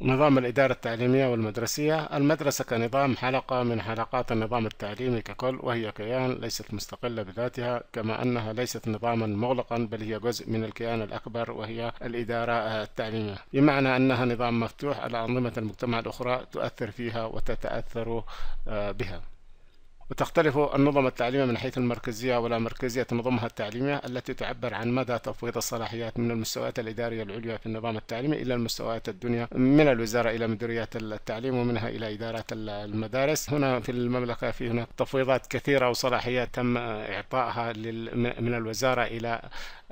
نظام الإدارة التعليمية والمدرسية المدرسة كنظام حلقة من حلقات النظام التعليمي ككل وهي كيان ليست مستقلة بذاتها كما أنها ليست نظاما مغلقا بل هي جزء من الكيان الأكبر وهي الإدارة التعليمية بمعنى أنها نظام مفتوح على أنظمة المجتمع الأخرى تؤثر فيها وتتأثر آه، بها وتختلف النظم التعليمية من حيث المركزية ولا مركزية نظمها التعليمية التي تعبر عن مدى تفويض الصلاحيات من المستويات الإدارية العليا في النظام التعليمي إلى المستويات الدنيا من الوزارة إلى مديريات التعليم ومنها إلى إدارات المدارس هنا في المملكة في هناك تفويضات كثيرة وصلاحيات تم إعطائها من الوزارة إلى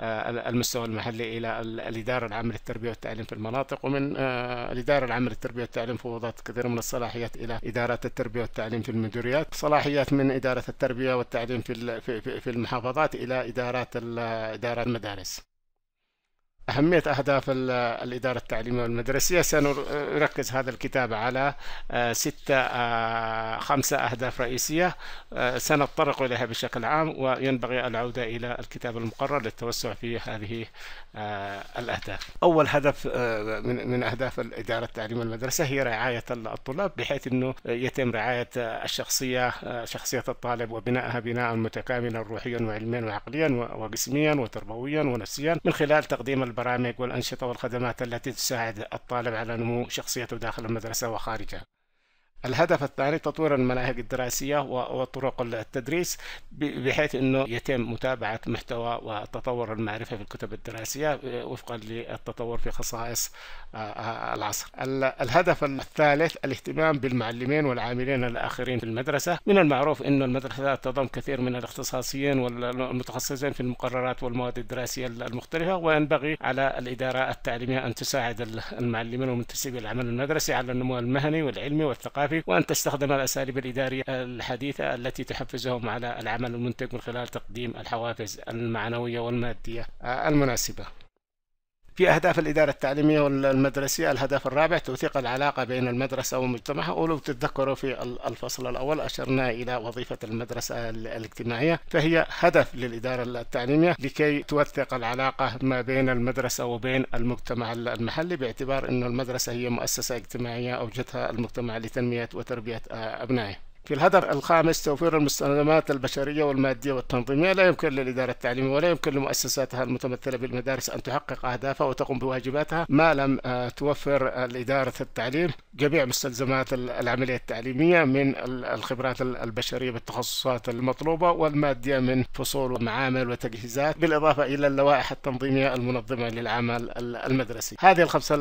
آه، المستوى المحلي إلى الإدارة العامة للتربية والتعليم في المناطق ومن آه، الإدارة العامة للتربية والتعليم فوضت كثير من الصلاحيات إلى إدارات التربية والتعليم في المديريات صلاحيات بدات من اداره التربيه والتعليم في في المحافظات الى ادارات اداره المدارس أهمية أهداف الإدارة التعليمية والمدرسية سنركز هذا الكتاب على آه، ستة آه، خمسة أهداف رئيسية آه، سنتطرق إليها بشكل عام وينبغي العودة إلى الكتاب المقرر للتوسع في هذه الأهداف أول هدف من أهداف الإدارة التعليمية والمدرسة هي رعاية الطلاب بحيث أنه يتم رعاية الشخصية شخصية الطالب وبنائها بناء متكاملا روحيا وعلميا وعقليا وجسميا وتربويا ونفسيا من خلال تقديم البرامج والأنشطة والخدمات التي تساعد الطالب على نمو شخصيته داخل المدرسة وخارجها الهدف الثاني تطوير المناهج الدراسية وطرق التدريس بحيث أنه يتم متابعة محتوى وتطور المعرفة في الكتب الدراسية آه، وفقا للتطور في خصائص آه، آه، العصر الهدف الثالث الاهتمام بالمعلمين والعاملين الآخرين في المدرسة من المعروف أن المدرسة تضم كثير من الاختصاصيين والمتخصصين في المقررات والمواد الدراسية المختلفة وينبغي على الإدارة التعليمية أن تساعد المعلمين ومنتسبي العمل المدرسي على النمو المهني والعلمي والثقافي الإداري وأن تستخدم الأساليب الإدارية الحديثة التي تحفزهم على العمل المنتج من خلال تقديم الحوافز المعنوية والمادية المناسبة في أهداف الإدارة التعليمية والمدرسية الهدف الرابع توثيق العلاقة بين المدرسة ومجتمعها ولو تتذكروا في الفصل الأول أشرنا إلى وظيفة المدرسة الاجتماعية فهي هدف للإدارة التعليمية لكي توثق العلاقة ما بين المدرسة وبين المجتمع المحلي باعتبار أن المدرسة هي مؤسسة اجتماعية أوجدها المجتمع لتنمية وتربية آه، أبنائه في الهدف الخامس توفير المستلزمات البشرية والمادية والتنظيمية لا يمكن للإدارة التعليمية ولا يمكن لمؤسساتها المتمثلة بالمدارس أن تحقق أهدافها وتقوم بواجباتها ما لم آه، توفر الإدارة التعليم جميع مستلزمات العملية التعليمية من الخبرات البشرية بالتخصصات المطلوبة والمادية من فصول ومعامل وتجهيزات بالإضافة إلى اللوائح التنظيمية المنظمة للعمل المدرسي هذه الخمسة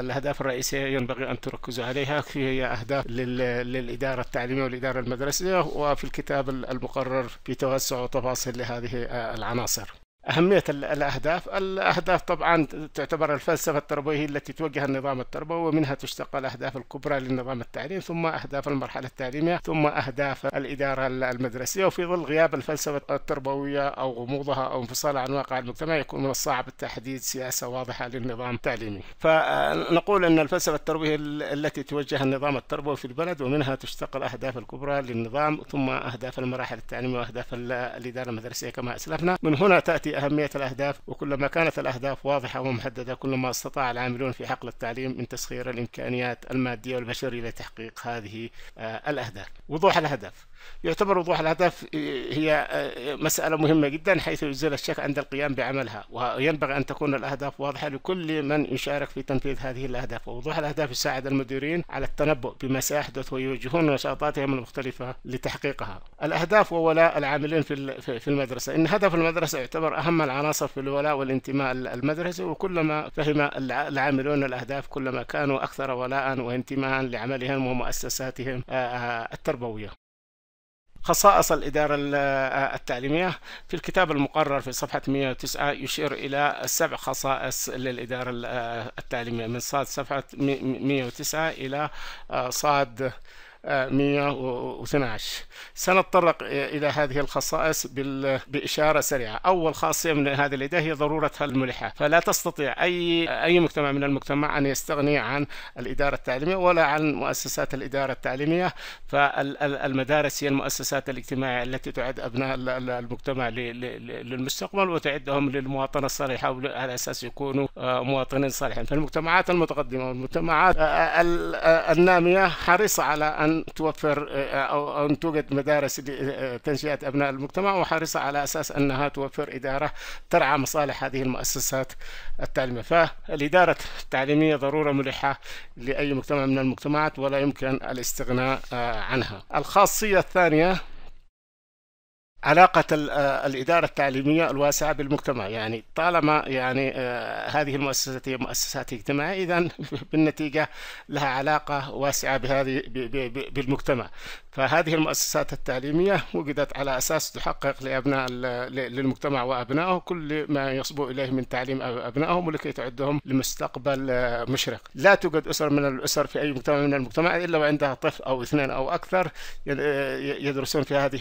الأهداف الرئيسية ينبغي أن تركزوا عليها هي أهداف للإدارة التعليمية التعليمية والإدارة المدرسية وفي الكتاب المقرر في توسع وتفاصيل لهذه العناصر أهمية الأهداف الأهداف طبعا تعتبر الفلسفة التربوية التي توجه النظام التربوي ومنها تشتق الأهداف الكبرى للنظام التعليم ثم أهداف المرحلة التعليمية ثم أهداف الإدارة المدرسية وفي ظل غياب الفلسفة التربوية أو غموضها أو انفصالها عن واقع المجتمع يكون من الصعب تحديد سياسة واضحة للنظام التعليمي فنقول أن الفلسفة التربوية التي توجه النظام التربوي في البلد ومنها تشتق الأهداف الكبرى للنظام ثم أهداف المراحل التعليمية وأهداف الإدارة المدرسية كما أسلفنا من هنا تأتي أهمية الأهداف وكلما كانت الأهداف واضحة ومحددة كلما استطاع العاملون في حقل التعليم من تسخير الإمكانيات المادية والبشرية لتحقيق هذه آه، الأهداف وضوح الأهداف يعتبر وضوح الأهداف آه، هي آه، مسألة مهمة جدا حيث يزيل الشك عند القيام بعملها وينبغي أن تكون الأهداف واضحة لكل من يشارك في تنفيذ هذه الأهداف ووضوح الأهداف يساعد المديرين على التنبؤ بما سيحدث ويوجهون نشاطاتهم المختلفة لتحقيقها الأهداف وولاء العاملين في المدرسة إن هدف المدرسة يعتبر أهم العناصر في الولاء والانتماء المدرسي وكلما فهم العاملون الأهداف كلما كانوا أكثر ولاء وانتماء لعملهم ومؤسساتهم آه، التربوية خصائص الإدارة التعليمية في الكتاب المقرر في صفحة 109 يشير إلى سبع خصائص للإدارة التعليمية من صاد صفحة 109 إلى آه، صاد 112 سنتطرق إلى هذه الخصائص بإشارة سريعة أول خاصية من هذه الأداة هي ضرورتها الملحة فلا تستطيع أي أي مجتمع من المجتمع أن يستغني عن الإدارة التعليمية ولا عن مؤسسات الإدارة التعليمية فالمدارس هي المؤسسات الاجتماعية التي تعد أبناء المجتمع للمستقبل وتعدهم للمواطنة الصالحة على أساس يكونوا آه، مواطنين صالحين فالمجتمعات المتقدمة والمجتمعات آه، آه، النامية حريصة على أن أن توفر آه، آه، أو أن توجد مدارس لتنشئة أبناء المجتمع وحريصة على أساس أنها توفر إدارة ترعى مصالح هذه المؤسسات التعليمية فالإدارة التعليمية ضرورة ملحة لأي مجتمع من المجتمعات ولا يمكن الاستغناء آه، عنها الخاصية الثانية علاقة آه، الإدارة التعليمية الواسعة بالمجتمع يعني طالما يعني آه، هذه المؤسسات هي مؤسسات اجتماعية إذا بالنتيجة لها علاقة واسعة بهذه بالمجتمع فهذه المؤسسات التعليمية وجدت على أساس تحقق لأبناء للمجتمع وأبنائه كل ما يصبو إليه من تعليم أبنائهم ولكي تعدهم لمستقبل آه، مشرق لا توجد أسر من الأسر في أي مجتمع من المجتمع إلا وعندها طفل أو اثنين أو أكثر يدرسون في هذه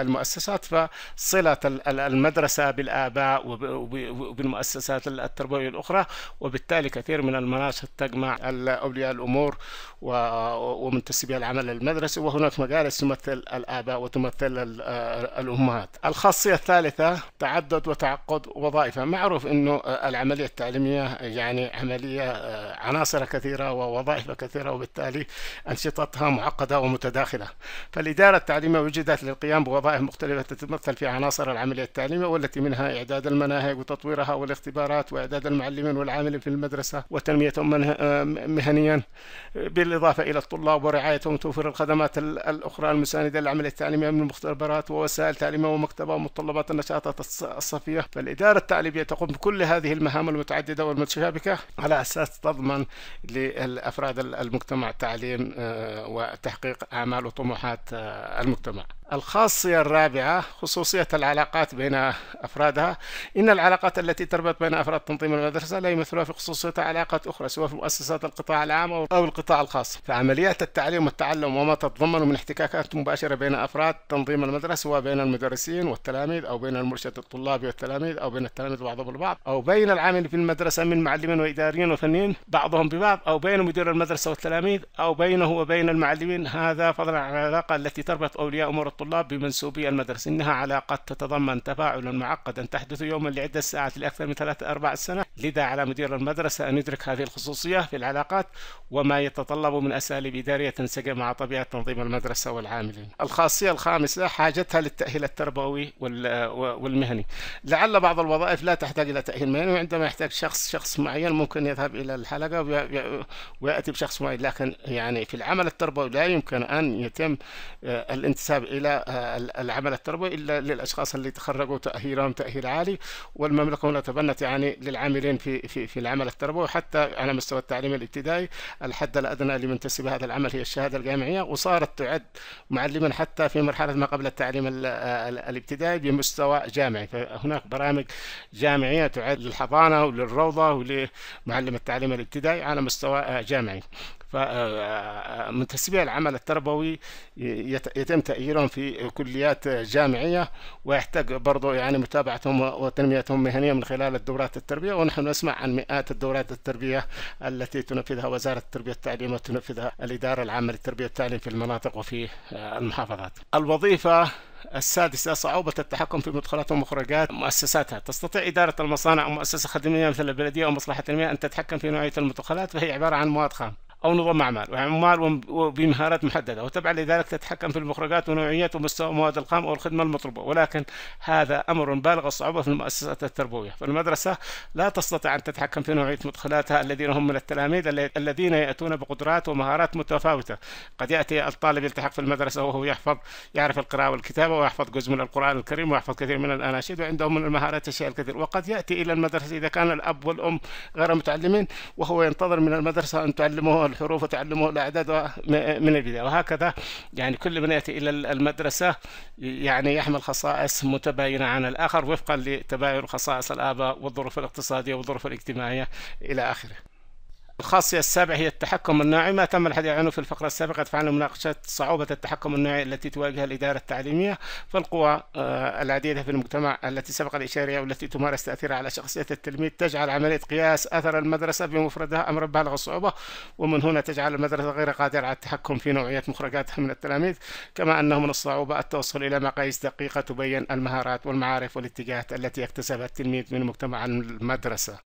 المؤسسات تتفى صلة المدرسة بالآباء وبالمؤسسات التربوية الأخرى وبالتالي كثير من المناشط تجمع أولياء الأمور ومنتسبي العمل المدرسي وهناك مجالس تمثل الآباء وتمثل آه، الأمهات الخاصية الثالثة تعدد وتعقد وظائفة معروف أنه العملية التعليمية يعني عملية آه، عناصر كثيرة ووظائف كثيرة وبالتالي أنشطتها معقدة ومتداخلة فالإدارة التعليمية وجدت للقيام بوظائف مختلفة تتمثل في عناصر العملية التعليمية والتي منها إعداد المناهج وتطويرها والاختبارات وإعداد المعلمين والعاملين في المدرسة وتنميتهم آه، مهنيا بالإضافة إلى الطلاب ورعايتهم توفير الخدمات الأخرى المساندة للعملية التعليمية من مختبرات ووسائل تعليمية ومكتبة ومتطلبات النشاطات الصفية فالإدارة التعليمية تقوم بكل هذه المهام المتعددة والمتشابكة على أساس تضمن لأفراد المجتمع التعليم آه، وتحقيق أعمال وطموحات آه، المجتمع الخاصية الرابعة خصوصية العلاقات بين أفرادها إن العلاقات التي تربط بين أفراد تنظيم المدرسة لا يمثلها في خصوصيتها علاقات أخرى سواء في مؤسسات القطاع العام أو القطاع الخاص فعمليات التعليم والتعلم وما تتضمن من احتكاكات مباشرة بين أفراد تنظيم المدرسة سواء بين المدرسين والتلاميذ أو بين المرشد الطلابي والتلاميذ أو بين التلاميذ بعضهم البعض أو بين العامل في المدرسة من معلمين وإداريين وفنيين بعضهم ببعض أو بين مدير المدرسة والتلاميذ أو بينه وبين المعلمين هذا فضلا عن العلاقة التي تربط أولياء أمور الطلاب بمنسوبي المدرسة إنها علاقات تتضمن تفاعلا معقدا تحدث يوما لعدة ساعات لأكثر من ثلاثة أربع سنة لذا على مدير المدرسة أن يدرك هذه الخصوصية في العلاقات وما يتطلب من أساليب إدارية تنسجم مع طبيعة تنظيم المدرسة والعاملين الخاصية الخامسة حاجتها للتأهيل التربوي والمهني لعل بعض الوظائف لا تحتاج إلى تأهيل مهني وعندما يحتاج شخص شخص معين ممكن يذهب إلى الحلقة ويأتي بشخص معين لكن يعني في العمل التربوي لا يمكن أن يتم آه، الانتساب إلى آه، العمل التربوي إلا للأشخاص اللي تخرجوا تأهيلهم تأهيل عالي والمملكة هنا تبنت يعني للعاملين في في في العمل التربوي حتى على مستوى التعليم الابتدائي الحد الأدنى لمنتسب هذا العمل هي الشهادة الجامعية وصارت تعد معلما حتى في مرحلة ما قبل التعليم آه، الابتدائي بمستوى جامعي فهناك برامج جامعية تعد للحضانة وللروضة ولمعلم التعليم الابتدائي على مستوى آه، جامعي فمنتسبي العمل التربوي يتم تأييرهم في كليات جامعية ويحتاج برضو يعني متابعتهم وتنميتهم مهنيا من خلال الدورات التربية ونحن نسمع عن مئات الدورات التربية التي تنفذها وزارة التربية والتعليم وتنفذها الإدارة العامة للتربية والتعليم في المناطق وفي المحافظات الوظيفة السادسة صعوبة التحكم في مدخلات ومخرجات مؤسساتها تستطيع إدارة المصانع أو مؤسسة خدمية مثل البلدية أو مصلحة المياه أن تتحكم في نوعية المدخلات فهي عبارة عن مواد خام أو نظام أعمال وعمال يعني وبمهارات محددة وتبعا لذلك تتحكم في المخرجات ونوعية ومستوى المواد الخام أو الخدمة المطلوبة ولكن هذا أمر بالغ الصعوبة في المؤسسات التربوية فالمدرسة لا تستطيع أن تتحكم في نوعية مدخلاتها الذين هم من التلاميذ الذين يأتون بقدرات ومهارات متفاوتة قد يأتي الطالب يلتحق في المدرسة وهو يحفظ يعرف القراءة والكتابة ويحفظ جزء من القرآن الكريم ويحفظ كثير من الأناشيد وعنده من المهارات الشيء الكثير وقد يأتي إلى المدرسة إذا كان الأب والأم غير متعلمين وهو ينتظر من المدرسة أن تعلمه الحروف وتعلمه الأعداد من البداية وهكذا يعني كل من يأتي إلى المدرسة يعني يحمل خصائص متباينة عن الآخر وفقا لتباين خصائص الآباء والظروف الاقتصادية والظروف الاجتماعية إلى آخره الخاصية السابعة هي التحكم الناعي ما تم الحديث عنه في الفقرة السابقة دفعنا مناقشة صعوبة التحكم الناعي التي تواجه الإدارة التعليمية فالقوى آه، العديدة في المجتمع التي سبق الإشارة والتي تمارس تأثيرها على شخصية التلميذ تجعل عملية قياس أثر المدرسة بمفردها أمر بالغ الصعوبة ومن هنا تجعل المدرسة غير قادرة على التحكم في نوعية مخرجاتها من التلاميذ كما أنه من الصعوبة التوصل إلى مقاييس دقيقة تبين المهارات والمعارف والاتجاهات التي اكتسبها التلميذ من مجتمع المدرسة